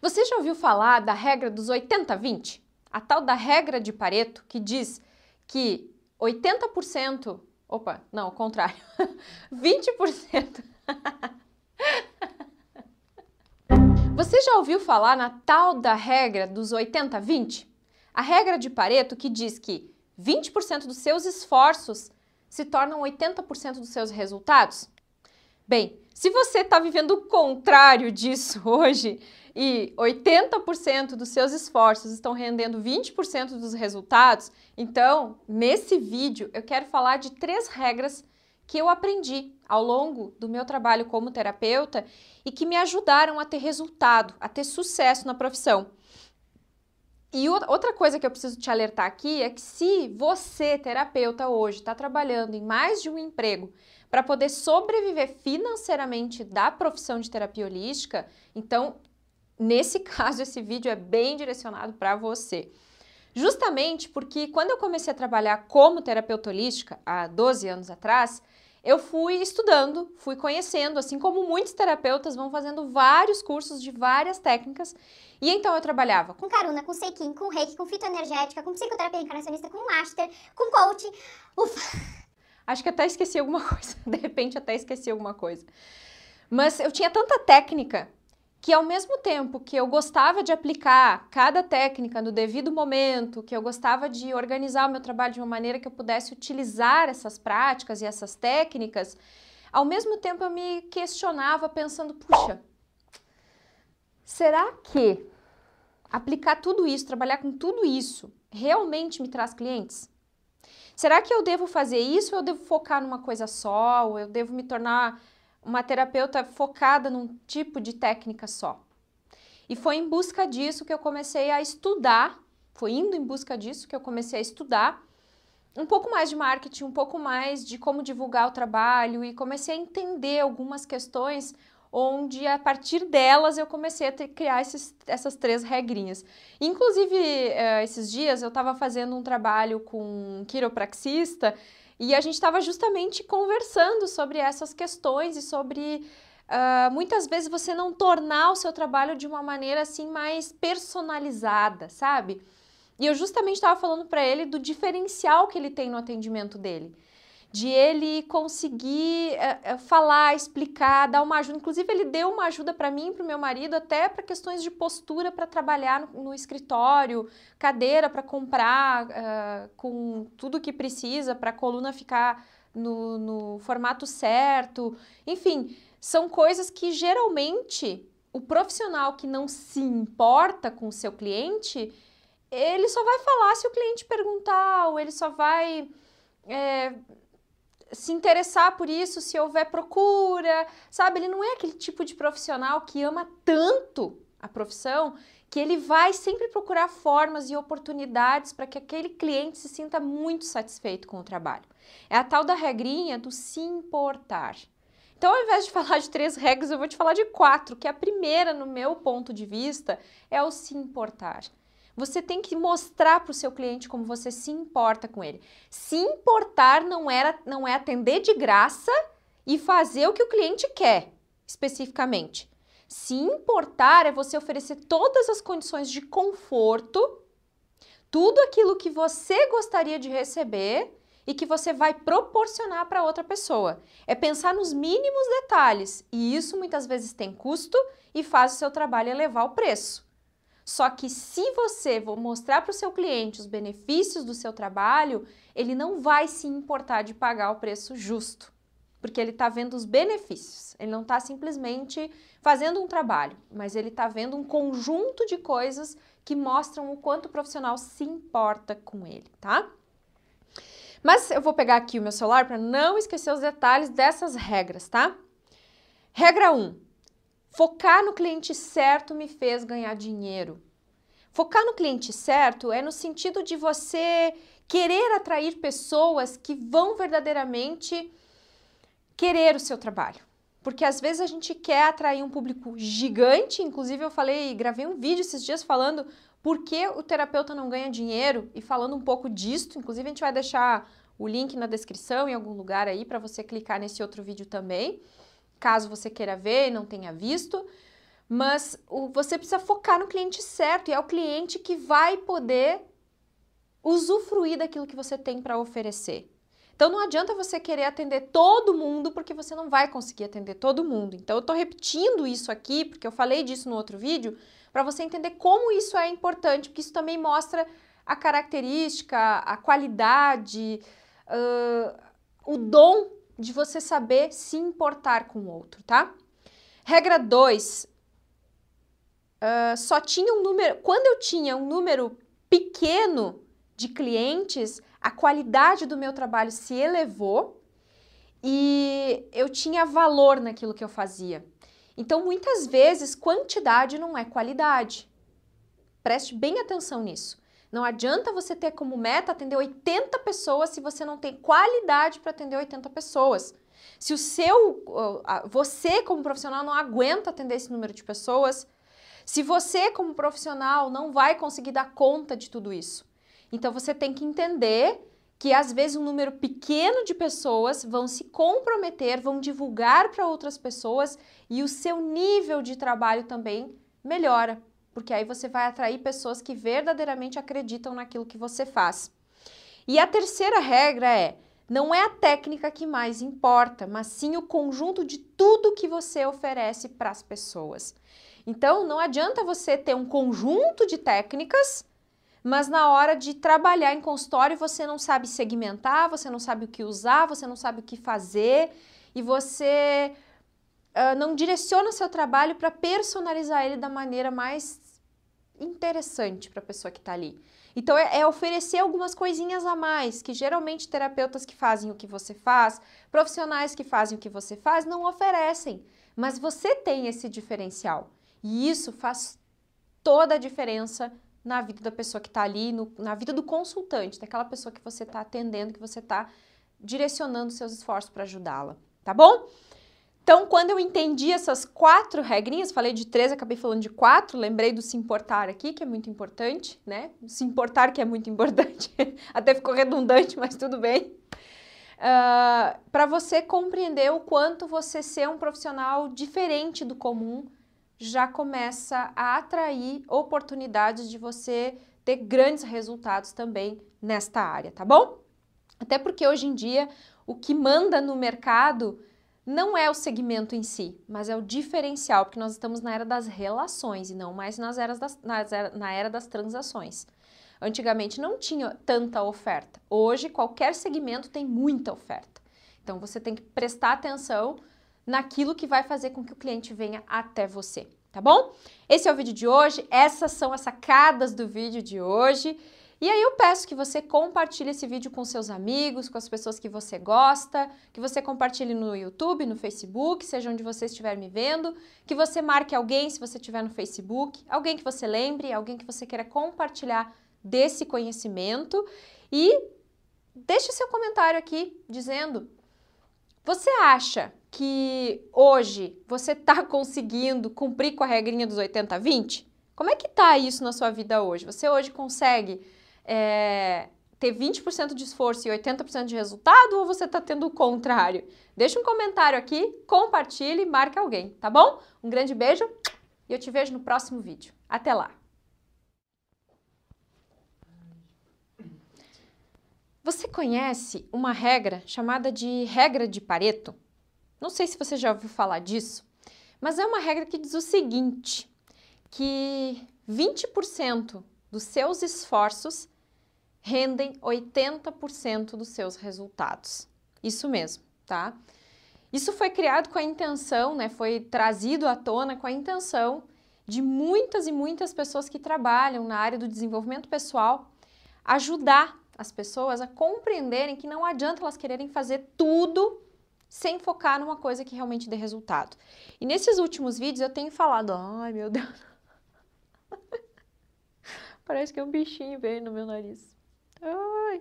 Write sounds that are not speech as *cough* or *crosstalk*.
Você já ouviu falar da regra dos 80-20? A tal da regra de Pareto que diz que 80%. Opa, não, o contrário. 20%. *laughs* *laughs* Você já ouviu falar na tal da regra dos 80-20? A regra de Pareto que diz que 20% dos seus esforços se tornam 80% dos seus resultados? Bem, se você está vivendo o contrário disso *laughs* hoje e 80% dos seus esforços estão rendendo 20% dos resultados, então nesse vídeo eu quero falar de três regras que eu aprendi ao longo do meu trabalho como terapeuta e que me ajudaram a ter resultado, a ter sucesso na profissão. E outra coisa que eu preciso te alertar aqui é que se você, terapeuta, hoje está trabalhando em mais de um emprego para poder sobreviver financeiramente da profissão de terapia holística, então, nesse *laughs* caso, esse vídeo é bem direcionado para você. Justamente porque quando eu comecei a trabalhar como terapeuta holística, há 12 anos atrás, eu fui estudando, fui conhecendo, assim como muitos terapeutas vão fazendo vários cursos de várias técnicas. E então eu trabalhava com caruna, com seikin, com reiki, com fitoenergética, com psicoterapia encarnacionista, com master, com coach. Ufa! Acho que até esqueci alguma *laughs* coisa. De repente até esqueci alguma coisa. Mas eu tinha tanta técnica que ao mesmo tempo que eu gostava de aplicar cada técnica no devido momento, que eu gostava de organizar o meu trabalho de uma maneira que eu pudesse utilizar essas práticas e essas técnicas, ao mesmo tempo eu me questionava pensando, puxa, será que aplicar tudo isso, trabalhar com tudo isso, realmente me traz clientes? Será que eu devo fazer isso ou eu devo focar numa coisa só? Ou eu devo me tornar uma terapeuta focada num tipo de técnica só. E foi em busca disso que eu comecei a estudar, foi indo em busca disso que eu comecei a estudar um pouco mais de marketing, um pouco mais de como divulgar o trabalho e comecei a entender algumas questões onde a partir delas eu comecei a ter, criar esses, essas três regrinhas. Inclusive, eh, esses dias eu estava fazendo um trabalho com um quiropraxista e a gente estava justamente conversando sobre essas questões e sobre Uh, muitas vezes você não tornar o seu trabalho de uma maneira assim mais personalizada, sabe? E eu justamente estava falando para ele do diferencial que ele tem no atendimento dele de ele conseguir é, falar, explicar, dar uma ajuda. Inclusive, ele deu uma ajuda para mim, para o meu marido, até para questões de postura para trabalhar no, no, escritório, cadeira para comprar, uh, com tudo que precisa para a coluna ficar no, no formato certo. Enfim, são coisas que geralmente o profissional que não se importa com o seu cliente, ele só vai falar se o cliente perguntar, ou ele só vai é, se interessar por isso se houver procura, sabe? Ele não é aquele tipo de profissional que ama tanto a profissão que ele vai sempre procurar formas e oportunidades para que aquele cliente se sinta muito satisfeito com o trabalho. É a tal da regrinha do se importar. Então, ao invés de *laughs* falar de três regras, eu vou te falar de quatro, que a primeira, no meu ponto de vista, é o se importar. Você tem que mostrar para o seu cliente como você se importa com ele. Se importar não, era, não é atender de graça e fazer o que o cliente quer, especificamente. Se importar é você oferecer todas as condições de conforto, tudo aquilo que você gostaria de receber e que você vai proporcionar para outra pessoa. É pensar nos mínimos detalhes, e isso muitas vezes tem custo e faz o seu trabalho elevar o preço. Só que se você for mostrar para o seu cliente os benefícios do seu trabalho, ele não vai se importar de pagar o preço justo, porque ele está vendo os benefícios. Ele não está simplesmente fazendo um trabalho, mas ele está vendo um conjunto de coisas que mostram o quanto o profissional se importa com ele, tá? Mas eu vou pegar aqui o meu celular para não esquecer os detalhes dessas regras, tá? Regra 1. Focar no cliente certo me fez ganhar dinheiro. Focar no cliente certo é no sentido de você querer atrair pessoas que vão verdadeiramente querer o seu trabalho. Porque às vezes a gente quer atrair um público gigante, inclusive eu falei, gravei um vídeo esses dias falando por que o terapeuta não ganha dinheiro e falando um pouco disto, inclusive a gente vai deixar o link na descrição em algum lugar aí para você clicar nesse outro vídeo também caso você queira ver e não tenha visto, mas o, você precisa focar no cliente certo e é o cliente que vai poder usufruir daquilo que você tem para oferecer. Então não adianta você querer atender todo mundo porque você não vai conseguir atender todo mundo. Então eu estou repetindo isso aqui porque eu falei disso no outro vídeo para você entender como isso é importante, porque isso também mostra a característica, a qualidade, uh, o dom de você saber se importar com o outro, tá? Regra 2. Uh, só tinha um número. Quando eu tinha um número pequeno de clientes, a qualidade do meu trabalho se elevou e eu tinha valor naquilo que eu fazia. Então, muitas vezes, quantidade não é qualidade. Preste bem atenção nisso. Não adianta você ter como meta atender 80 pessoas se você não tem qualidade para atender 80 pessoas. Se o seu, você como profissional não aguenta atender esse número de pessoas, se você como profissional não vai conseguir dar conta de tudo isso. Então você tem que entender que às vezes um número pequeno de pessoas vão se comprometer, vão divulgar para outras pessoas e o seu nível de trabalho também melhora porque aí você vai atrair pessoas que verdadeiramente acreditam naquilo que você faz. E a terceira regra é: não é a técnica que mais importa, mas sim o conjunto de tudo que você oferece para as pessoas. Então, não adianta você ter um conjunto de técnicas, mas na hora de trabalhar em consultório você não sabe segmentar, você não sabe o que usar, você não sabe o que fazer e você uh, não direciona seu trabalho para personalizar ele da maneira mais interessante para a pessoa que está ali. Então, é, é, oferecer algumas coisinhas a mais, que geralmente terapeutas que fazem o que você faz, profissionais que fazem o que você faz, não oferecem. Mas você tem esse diferencial. E isso faz toda a diferença na vida da pessoa que está ali, no, na vida do consultante, daquela pessoa que você está atendendo, que você está direcionando seus esforços para ajudá-la. Tá bom? Então, quando eu entendi essas quatro regrinhas, falei de três, acabei falando de quatro, lembrei do se importar aqui, que é muito importante, né? Se importar, que é muito importante. *laughs* Até ficou redundante, mas tudo bem. Uh, ah, Para você compreender o quanto você ser um profissional diferente do comum já começa a atrair oportunidades de você ter grandes resultados também nesta área, tá bom? Até porque hoje em dia o que manda no mercado não é o segmento em si, mas é o diferencial, porque nós estamos na era das relações e não mais nas eras das, nas era, na era das transações. Antigamente não tinha tanta oferta, hoje qualquer segmento tem muita oferta. Então você tem que prestar atenção naquilo que vai fazer com que o cliente venha até você, tá bom? Esse é o vídeo de hoje, essas são as sacadas do vídeo de hoje. E aí eu peço que você compartilhe esse vídeo com seus amigos, com as pessoas que você gosta, que você compartilhe no YouTube, no Facebook, seja onde você estiver me vendo, que você marque alguém se você estiver no Facebook, alguém que você lembre, alguém que você queira compartilhar desse conhecimento e deixe seu comentário aqui dizendo você acha que hoje você está *laughs* conseguindo cumprir com a regrinha dos 80-20? Como é que tá isso na sua vida hoje? Você hoje consegue é, ter 20% de esforço e 80% de resultado ou você está tendo o contrário? Deixa um comentário aqui, compartilhe, marque alguém, tá bom? Um grande beijo e eu te vejo no próximo vídeo. Até lá! Você conhece uma regra chamada de regra de Pareto? Não sei se você já ouviu falar disso, mas é uma regra que diz o seguinte, que 20% dos seus esforços rendem 80% dos seus resultados. Isso mesmo, tá? Isso foi criado com a intenção, né, foi trazido à tona com a intenção de muitas e muitas pessoas que trabalham na área do desenvolvimento pessoal ajudar as pessoas a compreenderem que não adianta elas quererem fazer tudo sem focar numa coisa que realmente dê resultado. E nesses últimos vídeos eu tenho falado, ai meu Deus, *laughs* Parece que é um bichinho veio no meu nariz. Ai!